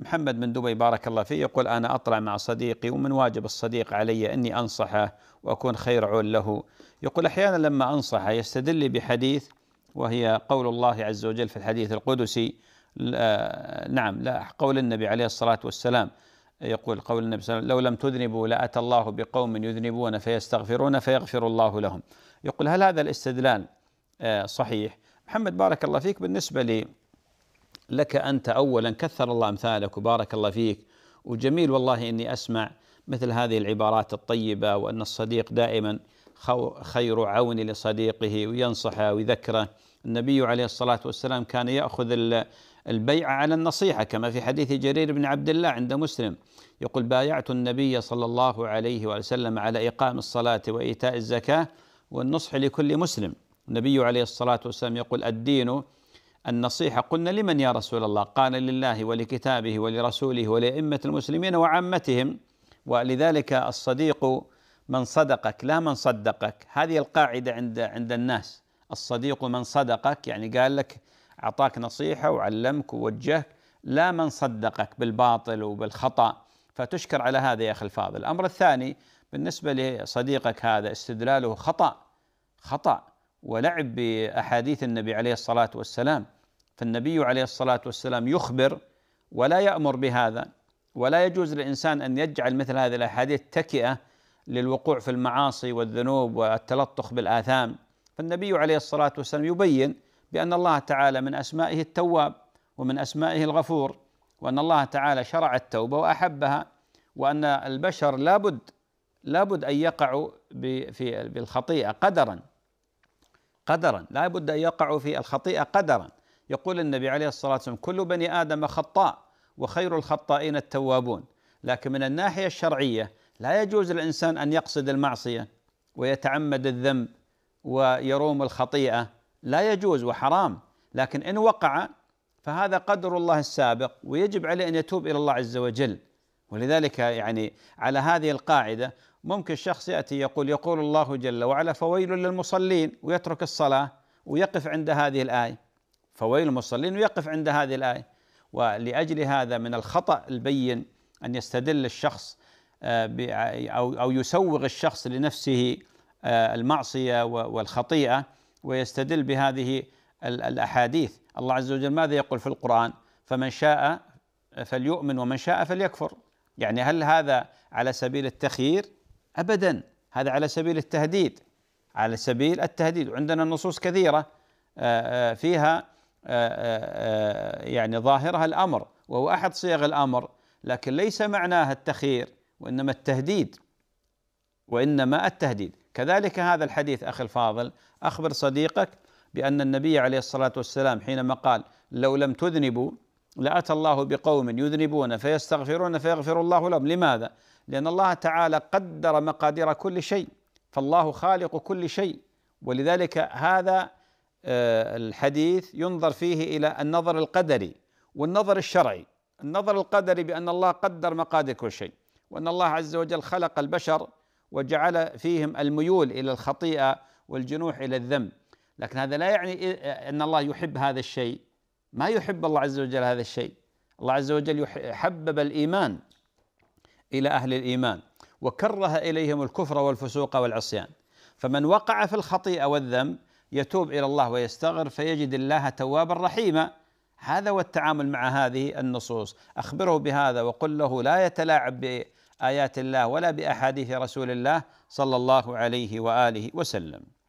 محمد من دبي بارك الله فيه يقول أنا أطلع مع صديقي ومن واجب الصديق علي أني أنصحه وأكون خير عون له يقول أحيانا لما أنصحه يستدل بحديث وهي قول الله عز وجل في الحديث القدسي نعم لا قول النبي عليه الصلاة والسلام يقول قول النبي صلى الله عليه وسلم لو لم تذنبوا لأتى الله بقوم يذنبون فيستغفرون فيغفر الله لهم يقول هل هذا الاستدلال آه، صحيح محمد بارك الله فيك بالنسبة لي لك أنت أولا كثر الله أمثالك وبارك الله فيك وجميل والله إني أسمع مثل هذه العبارات الطيبة وأن الصديق دائما خير عون لصديقه وينصحه ويذكره النبي عليه الصلاة والسلام كان يأخذ البيع على النصيحة كما في حديث جرير بن عبد الله عند مسلم يقول بايعت النبي صلى الله عليه وسلم على إقام الصلاة وإيتاء الزكاة والنصح لكل مسلم النبي عليه الصلاة والسلام يقول الدين النصيحة قلنا لمن يا رسول الله قال لله ولكتابه ولرسوله ولأئمة المسلمين وعامتهم ولذلك الصديق من صدقك لا من صدقك هذه القاعدة عند عند الناس الصديق من صدقك يعني قال لك أعطاك نصيحة وعلمك ووجهك لا من صدقك بالباطل وبالخطأ فتشكر على هذا يا أخي الفاضل الأمر الثاني بالنسبة لصديقك هذا استدلاله خطأ خطأ ولعب باحاديث النبي عليه الصلاه والسلام فالنبي عليه الصلاه والسلام يخبر ولا يامر بهذا ولا يجوز للانسان ان يجعل مثل هذه الاحاديث تكئه للوقوع في المعاصي والذنوب والتلطخ بالاثام فالنبي عليه الصلاه والسلام يبين بان الله تعالى من اسمائه التواب ومن اسمائه الغفور وان الله تعالى شرع التوبه واحبها وان البشر لابد لابد ان يقعوا في بالخطيئه قدرا قدرا لا بد أن يقعوا في الخطيئة قدرا يقول النبي عليه الصلاة والسلام كل بني آدم خطاء وخير الخطائين التوابون لكن من الناحية الشرعية لا يجوز للإنسان أن يقصد المعصية ويتعمد الذنب ويروم الخطيئة لا يجوز وحرام لكن إن وقع فهذا قدر الله السابق ويجب عليه أن يتوب إلى الله عز وجل ولذلك يعني على هذه القاعدة ممكن شخص ياتي يقول يقول الله جل وعلا فويل للمصلين ويترك الصلاه ويقف عند هذه الايه فويل للمصلين ويقف عند هذه الايه ولاجل هذا من الخطا البين ان يستدل الشخص آه، او او يسوغ الشخص لنفسه آه، المعصيه والخطيئه ويستدل بهذه الاحاديث الله عز وجل ماذا يقول في القران فمن شاء فليؤمن ومن شاء فليكفر يعني هل هذا على سبيل التخيير ابدا هذا على سبيل التهديد على سبيل التهديد عندنا نصوص كثيره آه، آه، فيها آه، يعني ظاهرها الامر وهو احد صيغ الامر لكن ليس معناها التخيير وانما التهديد وانما التهديد كذلك هذا الحديث اخي الفاضل اخبر صديقك بان النبي عليه الصلاه والسلام حينما قال لو لم تذنبوا لاتى الله بقوم يذنبون فيستغفرون فيغفر الله لهم لماذا؟ لان الله تعالى قدر مقادير كل شيء فالله خالق كل شيء ولذلك هذا آه، الحديث ينظر فيه الى النظر القدري والنظر الشرعي النظر القدري بان الله قدر مقادير كل شيء وان الله عز وجل خلق البشر وجعل فيهم الميول الى الخطيئه والجنوح الى الذنب لكن هذا لا يعني ان الله يحب هذا الشيء ما يحب الله عز وجل هذا الشيء الله عز وجل حبب الإيمان إلى أهل الإيمان وكره إليهم الكفر والفسوق والعصيان فمن وقع في الخطيئة والذنب يتوب إلى الله ويستغفر فيجد الله توابا رحيما هذا هو التعامل مع هذه النصوص أخبره بهذا وقل له لا يتلاعب بآيات الله ولا بأحاديث رسول الله صلى الله عليه وآله وسلم